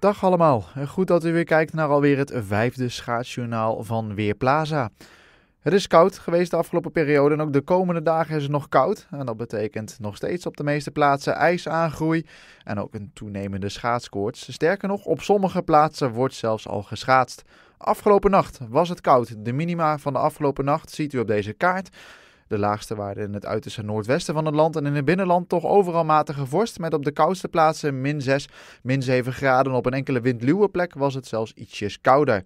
Dag allemaal, goed dat u weer kijkt naar alweer het vijfde schaatsjournaal van Weerplaza. Het is koud geweest de afgelopen periode en ook de komende dagen is het nog koud. En dat betekent nog steeds op de meeste plaatsen ijsaangroei en ook een toenemende schaatskoorts. Sterker nog, op sommige plaatsen wordt zelfs al geschaatst. Afgelopen nacht was het koud. De minima van de afgelopen nacht ziet u op deze kaart. De laagste waarden in het uiterste noordwesten van het land en in het binnenland toch overal matige vorst. Met op de koudste plaatsen min 6, min 7 graden. Op een enkele windluwe plek was het zelfs ietsjes kouder.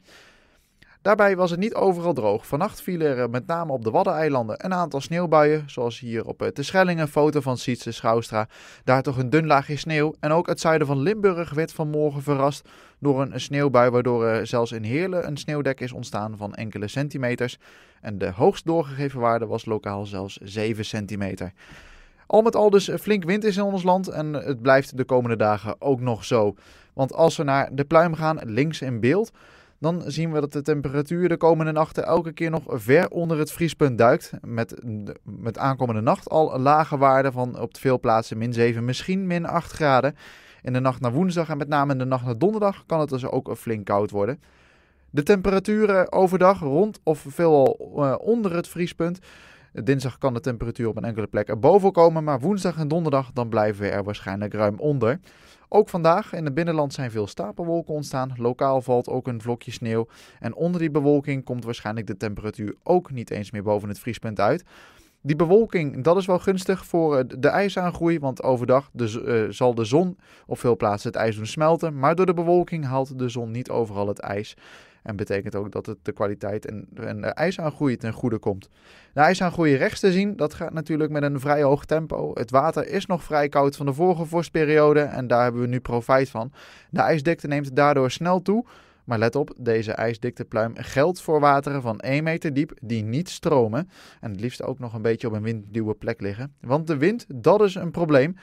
Daarbij was het niet overal droog. Vannacht vielen er met name op de Waddeneilanden een aantal sneeuwbuien, zoals hier op de eh, Schellingen. foto van Sietse Schoustra. Daar toch een dun laagje sneeuw. En ook het zuiden van Limburg werd vanmorgen verrast door een sneeuwbui, waardoor er zelfs in Heerlen een sneeuwdek is ontstaan van enkele centimeters. En de hoogst doorgegeven waarde was lokaal zelfs 7 centimeter. Al met al dus flink wind is in ons land en het blijft de komende dagen ook nog zo. Want als we naar de pluim gaan, links in beeld, dan zien we dat de temperatuur de komende nachten elke keer nog ver onder het vriespunt duikt. Met, met aankomende nacht al lage waarden van op veel plaatsen min 7, misschien min 8 graden. In de nacht naar woensdag en met name in de nacht naar donderdag kan het dus ook flink koud worden. De temperaturen overdag rond of veelal eh, onder het vriespunt. Dinsdag kan de temperatuur op een enkele plek erboven komen, maar woensdag en donderdag dan blijven we er waarschijnlijk ruim onder. Ook vandaag in het binnenland zijn veel stapelwolken ontstaan. Lokaal valt ook een vlokje sneeuw. En onder die bewolking komt waarschijnlijk de temperatuur ook niet eens meer boven het vriespunt uit. Die bewolking, dat is wel gunstig voor eh, de ijsaangroei, want overdag eh, zal de zon op veel plaatsen het ijs doen smelten. Maar door de bewolking haalt de zon niet overal het ijs. En betekent ook dat het de kwaliteit en, en ijsaangroei ten goede komt. De ijsaangroei rechts te zien, dat gaat natuurlijk met een vrij hoog tempo. Het water is nog vrij koud van de vorige vorstperiode en daar hebben we nu profijt van. De ijsdikte neemt daardoor snel toe. Maar let op, deze ijsdikte pluim geldt voor wateren van 1 meter diep die niet stromen. En het liefst ook nog een beetje op een windduwe plek liggen. Want de wind, dat is een probleem.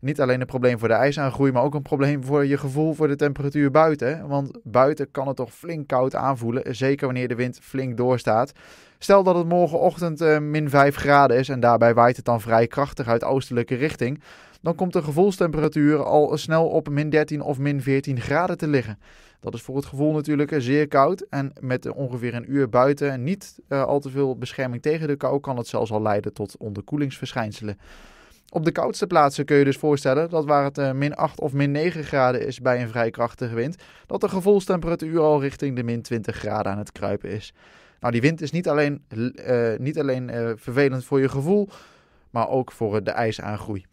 Niet alleen een probleem voor de ijsaangroei, maar ook een probleem voor je gevoel voor de temperatuur buiten. Want buiten kan het toch flink koud aanvoelen, zeker wanneer de wind flink doorstaat. Stel dat het morgenochtend eh, min 5 graden is en daarbij waait het dan vrij krachtig uit oostelijke richting dan komt de gevoelstemperatuur al snel op min 13 of min 14 graden te liggen. Dat is voor het gevoel natuurlijk zeer koud en met ongeveer een uur buiten en niet eh, al te veel bescherming tegen de kou kan het zelfs al leiden tot onderkoelingsverschijnselen. Op de koudste plaatsen kun je dus voorstellen dat waar het eh, min 8 of min 9 graden is bij een vrij krachtige wind, dat de gevoelstemperatuur al richting de min 20 graden aan het kruipen is. Nou, die wind is niet alleen, eh, niet alleen vervelend voor je gevoel, maar ook voor de ijsaangroei.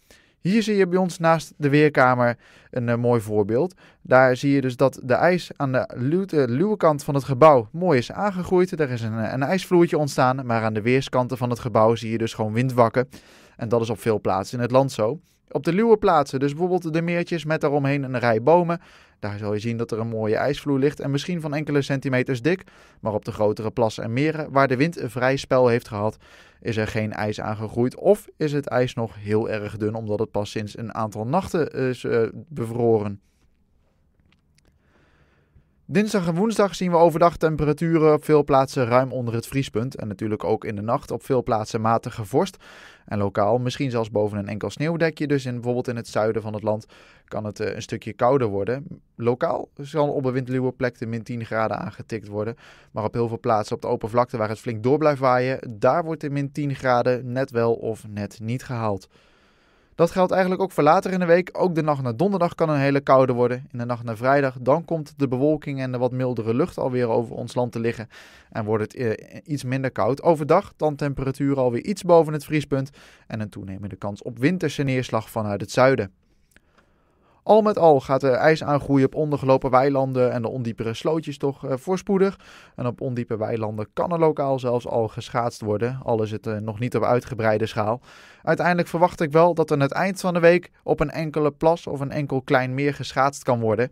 Hier zie je bij ons naast de weerkamer een eh, mooi voorbeeld. Daar zie je dus dat de ijs aan de luwe, eh, luwe kant van het gebouw mooi is aangegroeid. Er is een, eh, een ijsvloertje ontstaan, maar aan de weerskanten van het gebouw zie je dus gewoon windwakken. En dat is op veel plaatsen in het land zo. Op de luwe plaatsen, dus bijvoorbeeld de meertjes met daaromheen een rij bomen, daar zal je zien dat er een mooie ijsvloer ligt en misschien van enkele centimeters dik. Maar op de grotere plassen en meren, waar de wind een vrij spel heeft gehad, is er geen ijs aangegroeid. Of is het ijs nog heel erg dun, omdat het pas sinds een aantal nachten is eh, bevroren. Dinsdag en woensdag zien we overdag temperaturen op veel plaatsen ruim onder het vriespunt. En natuurlijk ook in de nacht op veel plaatsen matige vorst. En lokaal misschien zelfs boven een enkel sneeuwdekje. Dus in, bijvoorbeeld in het zuiden van het land kan het eh, een stukje kouder worden. Lokaal zal op een windluwe plek de min 10 graden aangetikt worden. Maar op heel veel plaatsen op de open vlakte waar het flink door blijft waaien, daar wordt de min 10 graden net wel of net niet gehaald. Dat geldt eigenlijk ook voor later in de week. Ook de nacht naar donderdag kan een hele koude worden. In de nacht naar vrijdag, dan komt de bewolking en de wat mildere lucht alweer over ons land te liggen. En wordt het eh, iets minder koud. Overdag dan temperaturen alweer iets boven het vriespunt. En een toenemende kans op winterse neerslag vanuit het zuiden. Al met al gaat de ijs aangroeien op ondergelopen weilanden en de ondiepere slootjes toch eh, voorspoedig. En op ondiepe weilanden kan er lokaal zelfs al geschaatst worden, al is het eh, nog niet op uitgebreide schaal. Uiteindelijk verwacht ik wel dat aan het eind van de week op een enkele plas of een enkel klein meer geschaatst kan worden.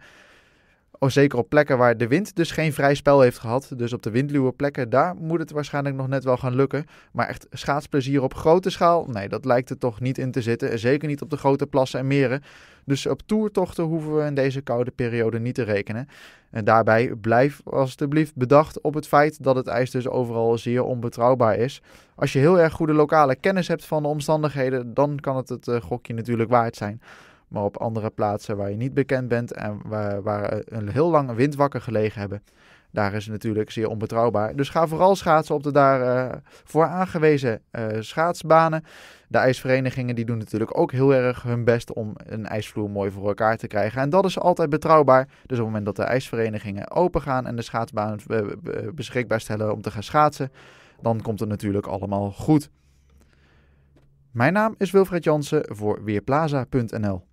Oh, zeker op plekken waar de wind dus geen vrij spel heeft gehad. Dus op de windluwe plekken, daar moet het waarschijnlijk nog net wel gaan lukken. Maar echt schaatsplezier op grote schaal, nee, dat lijkt er toch niet in te zitten. Zeker niet op de grote plassen en meren. Dus op toertochten hoeven we in deze koude periode niet te rekenen. En daarbij blijf alstublieft bedacht op het feit dat het ijs dus overal zeer onbetrouwbaar is. Als je heel erg goede lokale kennis hebt van de omstandigheden, dan kan het het eh, gokje natuurlijk waard zijn. Maar op andere plaatsen waar je niet bekend bent en waar, waar een heel lange windwakker gelegen hebben, daar is het natuurlijk zeer onbetrouwbaar. Dus ga vooral schaatsen op de daarvoor eh, uh, aangewezen eh, schaatsbanen. De ijsverenigingen die doen natuurlijk ook heel erg hun best om een ijsvloer mooi voor elkaar te krijgen. En dat is altijd betrouwbaar. Dus op het moment dat de ijsverenigingen open gaan en de schaatsbanen eh, beschikbaar stellen om te gaan schaatsen, dan komt het natuurlijk allemaal goed. Mijn naam is Wilfred Jansen voor Weerplaza.nl.